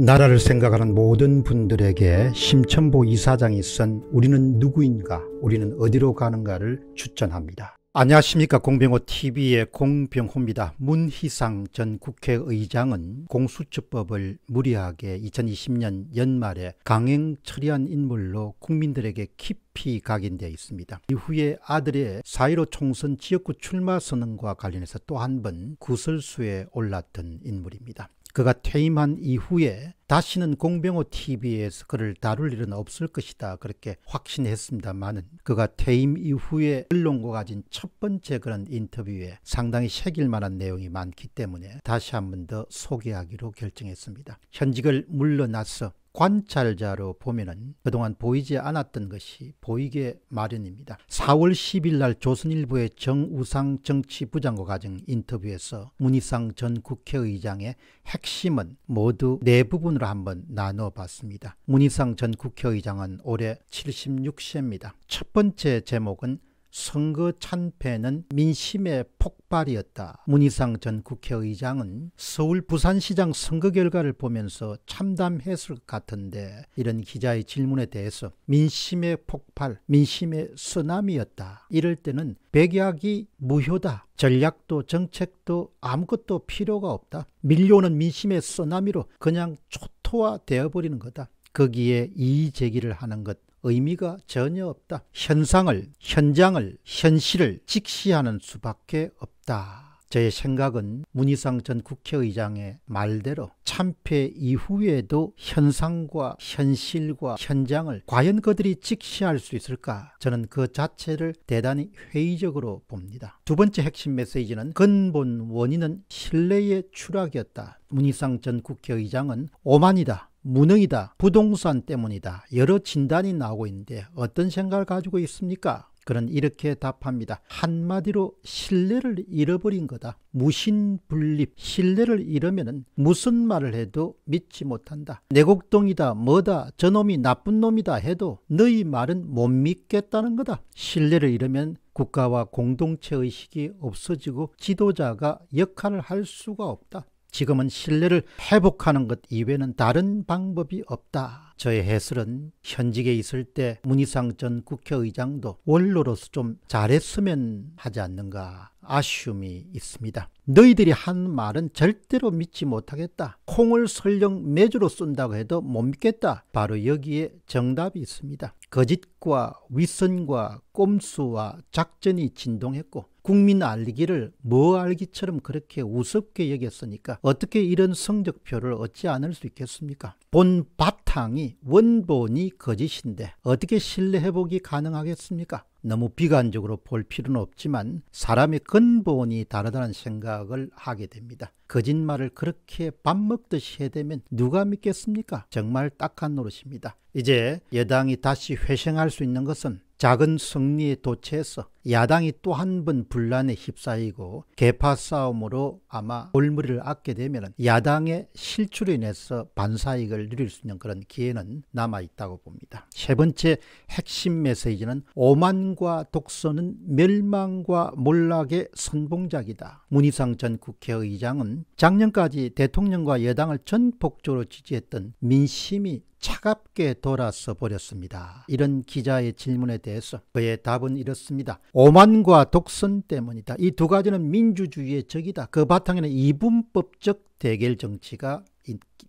나라를 생각하는 모든 분들에게 심천보 이사장이 쓴 우리는 누구인가 우리는 어디로 가는가를 추천합니다. 안녕하십니까 공병호TV의 공병호입니다. 문희상 전 국회의장은 공수처법을 무리하게 2020년 연말에 강행 처리한 인물로 국민들에게 깊이 각인되어 있습니다. 이후에 아들의 4.15 총선 지역구 출마 선언과 관련해서 또 한 번 구설수에 올랐던 인물입니다. 그가 퇴임한 이후에 다시는 공병호 TV에서 그를 다룰 일은 없을 것이다 그렇게 확신했습니다만은 그가 퇴임 이후에 언론과 가진 첫 번째 그런 인터뷰에 상당히 새길 만한 내용이 많기 때문에 다시 한 번 더 소개하기로 결정했습니다. 현직을 물러나서 관찰자로 보면은 그동안 보이지 않았던 것이 보이게 마련입니다. 4월 10일 날 조선일보의 정우상 정치부장과 가정 인터뷰에서 문희상 전 국회의장의 핵심은 모두 네 부분으로 한번 나눠봤습니다. 문희상 전 국회의장은 올해 76세입니다. 첫 번째 제목은 선거 참패는 민심의 폭발이었다. 문희상 전 국회의장은 서울 부산시장 선거 결과를 보면서 참담했을 것 같은데 이런 기자의 질문에 대해서 민심의 폭발, 민심의 쓰나미였다. 이럴 때는 백약이 무효다. 전략도 정책도 아무것도 필요가 없다. 밀려오는 민심의 쓰나미로 그냥 초토화 되어버리는 거다. 거기에 이의 제기를 하는 것 의미가 전혀 없다. 현상을, 현장을, 현실을 직시하는 수밖에 없다. 저의 생각은 문희상 전 국회의장의 말대로 참패 이후에도 현상과 현실과 현장을 과연 그들이 직시할 수 있을까? 저는 그 자체를 대단히 회의적으로 봅니다. 두 번째 핵심 메시지는 근본 원인은 신뢰의 추락이었다. 문희상 전 국회의장은 오만이다. 무능이다, 부동산 때문이다, 여러 진단이 나오고 있는데 어떤 생각을 가지고 있습니까? 그는 이렇게 답합니다. 한마디로 신뢰를 잃어버린 거다. 무신불립 신뢰를 잃으면 무슨 말을 해도 믿지 못한다. 내곡동이다, 뭐다, 저놈이 나쁜 놈이다 해도 너희 말은 못 믿겠다는 거다. 신뢰를 잃으면 국가와 공동체 의식이 없어지고 지도자가 역할을 할 수가 없다. 지금은 신뢰를 회복하는 것 이외에는 다른 방법이 없다. 저의 해설은 현직에 있을 때 문희상 전 국회의장도 원로로서 좀 잘했으면 하지 않는가 아쉬움이 있습니다. 너희들이 한 말은 절대로 믿지 못하겠다. 콩을 설령 매주로 쏜다고 해도 못 믿겠다. 바로 여기에 정답이 있습니다. 거짓과 윗선과 꼼수와 작전이 진동했고 국민 알기를 뭐 알기처럼 그렇게 우습게 여겼으니까 어떻게 이런 성적표를 얻지 않을 수 있겠습니까? 본 바탕이 원본이 거짓인데 어떻게 신뢰회복이 가능하겠습니까? 너무 비관적으로 볼 필요는 없지만 사람의 근본이 다르다는 생각을 하게 됩니다. 거짓말을 그렇게 밥 먹듯이 해대면 누가 믿겠습니까? 정말 딱한 노릇입니다. 이제 여당이 다시 회생할 수 있는 것은 작은 승리에 도체해서 야당이 또 한 번 분란에 휩싸이고 개파 싸움으로 아마 골무리를 앓게 되면 야당의 실추로 인해서 반사익을 누릴 수 있는 그런 기회는 남아있다고 봅니다. 세 번째 핵심 메시지는 오만과 독선은 멸망과 몰락의 선봉작이다. 문희상 전 국회의장은 작년까지 대통령과 여당을 전폭적으로 지지했던 민심이 차갑게 돌아서 버렸습니다. 이런 기자의 질문에 대해서 그의 답은 이렇습니다. 오만과 독선 때문이다. 이 두 가지는 민주주의의 적이다. 그 바탕에는 이분법적 대결 정치가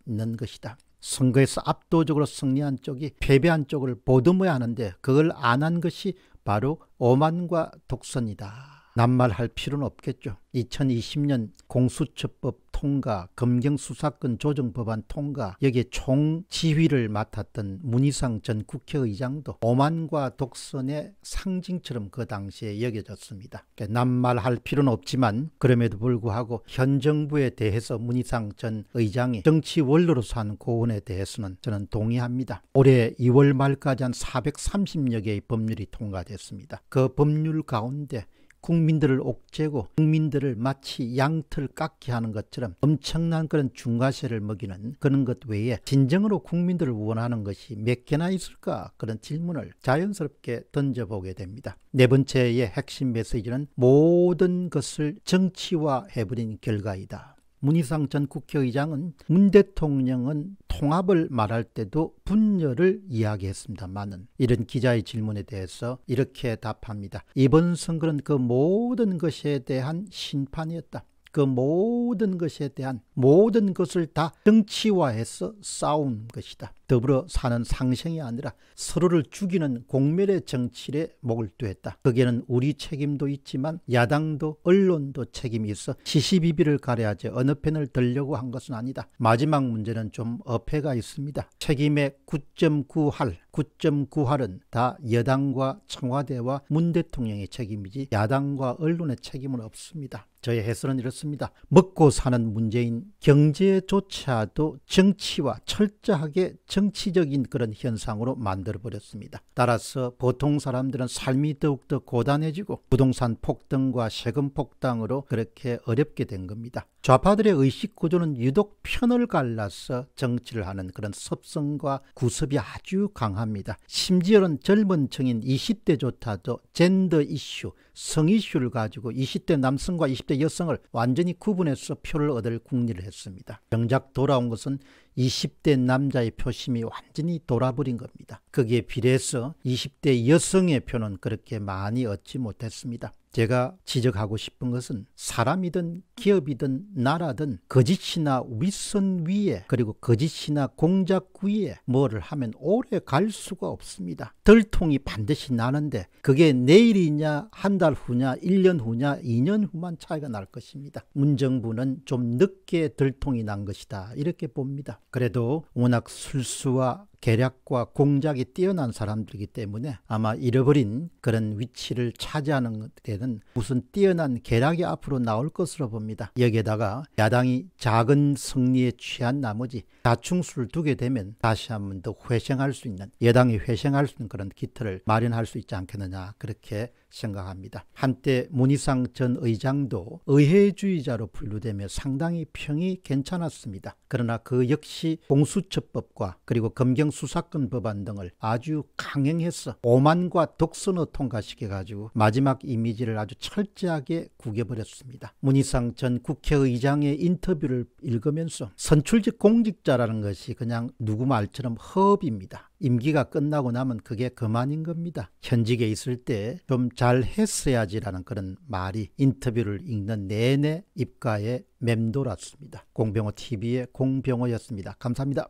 있는 것이다. 선거에서 압도적으로 승리한 쪽이 패배한 쪽을 보듬어야 하는데 그걸 안 한 것이 바로 오만과 독선이다. 낱말할 필요는 없겠죠. 2020년 공수처법 통과, 검경수사권 조정법안 통과, 여기에 총 지휘를 맡았던 문희상 전 국회의장도 오만과 독선의 상징처럼 그 당시에 여겨졌습니다. 남말할 그러니까 필요는 없지만 그럼에도 불구하고 현 정부에 대해서 문희상 전 의장이 정치 원로로서 한 고언에 대해서는 저는 동의합니다. 올해 2월 말까지 한 430여 개의 법률이 통과됐습니다. 그 법률 가운데 국민들을 옥죄고 국민들을 마치 양털 깎기 하는 것처럼 엄청난 그런 중과세를 먹이는 그런 것 외에 진정으로 국민들을 원하는 것이 몇 개나 있을까 그런 질문을 자연스럽게 던져보게 됩니다. 네 번째의 핵심 메시지는 모든 것을 정치화해버린 결과이다. 문희상 전 국회의장은 문 대통령은 통합을 말할 때도 분열을 이야기했습니다만은 이런 기자의 질문에 대해서 이렇게 답합니다. 이번 선거는 그 모든 것에 대한 심판이었다. 그 모든 것에 대한 모든 것을 다 정치화해서 싸운 것이다. 더불어 사는 상생이 아니라 서로를 죽이는 공멸의 정치에 목을 두었다. 거기에는 우리 책임도 있지만 야당도 언론도 책임이 있어 시시비비를 가려야지 어느 편을 들려고 한 것은 아니다. 마지막 문제는 좀 어폐가 있습니다. 책임의 9.9할 9.9할은 다 여당과 청와대와 문 대통령의 책임이지 야당과 언론의 책임은 없습니다. 저의 해설은 이렇습니다. 먹고 사는 문제인 경제조차도 정치와 철저하게 정 정치적인 그런 현상으로 만들어버렸습니다. 따라서 보통 사람들은 삶이 더욱더 고단해지고 부동산 폭등과 세금 폭등으로 그렇게 어렵게 된 겁니다. 좌파들의 의식 구조는 유독 편을 갈라서 정치를 하는 그런 섭성과 구습이 아주 강합니다. 심지어는 젊은 층인 20대조차도 젠더 이슈, 성 이슈를 가지고 20대 남성과 20대 여성을 완전히 구분해서 표를 얻을 궁리를 했습니다. 정작 돌아온 것은 20대 남자의 표심이 완전히 돌아버린 겁니다. 거기에 비례해서 20대 여성의 표는 그렇게 많이 얻지 못했습니다. 제가 지적하고 싶은 것은 사람이든 기업이든 나라든 거짓이나 윗선 위에 그리고 거짓이나 공작 위에 뭐를 하면 오래 갈 수가 없습니다. 덜통이 반드시 나는데 그게 내일이냐 한 달 후냐 1년 후냐 2년 후만 차이가 날 것입니다. 문정부는 좀 늦게 덜통이난 것이다 이렇게 봅니다. 그래도 워낙 술수와 계략과 공작이 뛰어난 사람들이기 때문에 아마 잃어버린 그런 위치를 차지하는 데는 무슨 뛰어난 계략이 앞으로 나올 것으로 봅니다. 여기에다가 야당이 작은 승리에 취한 나머지 자충수를 두게 되면 다시 한 번 더 회생할 수 있는 여당이 회생할 수 있는 그런 기틀을 마련할 수 있지 않겠느냐 그렇게 생각합니다. 한때 문희상 전 의장도 의회주의자로 분류되며 상당히 평이 괜찮았습니다. 그러나 그 역시 공수처법과 그리고 검경 가정 수사권 법안 등을 아주 강행해서 오만과 독선을 통과시켜 가지고 마지막 이미지를 아주 철저하게 구겨버렸습니다. 문희상 전 국회의장의 인터뷰를 읽으면서 선출직 공직자라는 것이 그냥 누구 말처럼 허업입니다. 임기가 끝나고 나면 그게 그만인 겁니다. 현직에 있을 때 좀 잘했어야지라는 그런 말이 인터뷰를 읽는 내내 입가에 맴돌았습니다. 공병호 TV의 공병호였습니다. 감사합니다.